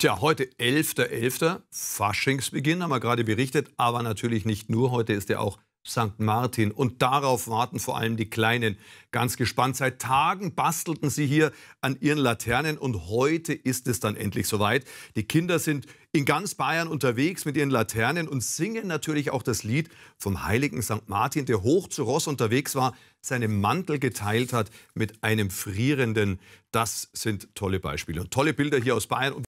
Tja, heute 11.11. .11., Faschingsbeginn, haben wir gerade berichtet, aber natürlich nicht nur, heute ist ja auch St. Martin und darauf warten vor allem die Kleinen ganz gespannt. Seit Tagen bastelten sie hier an ihren Laternen und heute ist es dann endlich soweit. Die Kinder sind in ganz Bayern unterwegs mit ihren Laternen und singen natürlich auch das Lied vom heiligen St. Martin, der hoch zu Ross unterwegs war, seinen Mantel geteilt hat mit einem Frierenden. Das sind tolle Beispiele und tolle Bilder hier aus Bayern.